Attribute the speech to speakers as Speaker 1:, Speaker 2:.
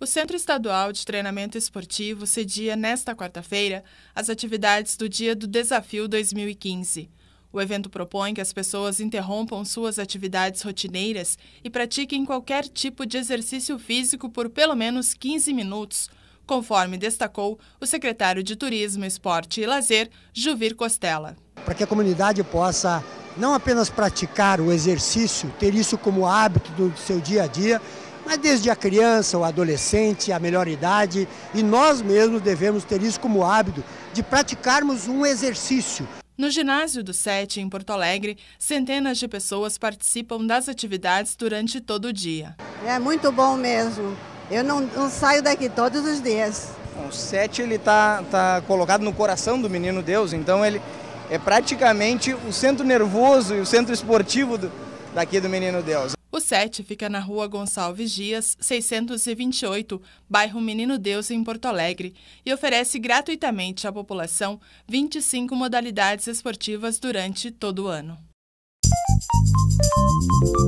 Speaker 1: O Centro Estadual de Treinamento Esportivo cedia nesta quarta-feira as atividades do Dia do Desafio 2015. O evento propõe que as pessoas interrompam suas atividades rotineiras e pratiquem qualquer tipo de exercício físico por pelo menos 15 minutos, conforme destacou o secretário de Turismo, Esporte e Lazer, Juvir Costela.
Speaker 2: Para que a comunidade possa não apenas praticar o exercício, ter isso como hábito do seu dia a dia, mas desde a criança, o adolescente, a melhor idade, e nós mesmos devemos ter isso como hábito de praticarmos um exercício.
Speaker 1: No ginásio do Sete, em Porto Alegre, centenas de pessoas participam das atividades durante todo o dia.
Speaker 3: É muito bom mesmo. Eu não, não saio daqui todos os dias. Então, o Sete está tá colocado no coração do menino Deus, então ele, é praticamente o centro nervoso e o centro esportivo do, daqui do Menino Deus.
Speaker 1: O SET fica na rua Gonçalves Dias, 628, bairro Menino Deus, em Porto Alegre, e oferece gratuitamente à população 25 modalidades esportivas durante todo o ano. Música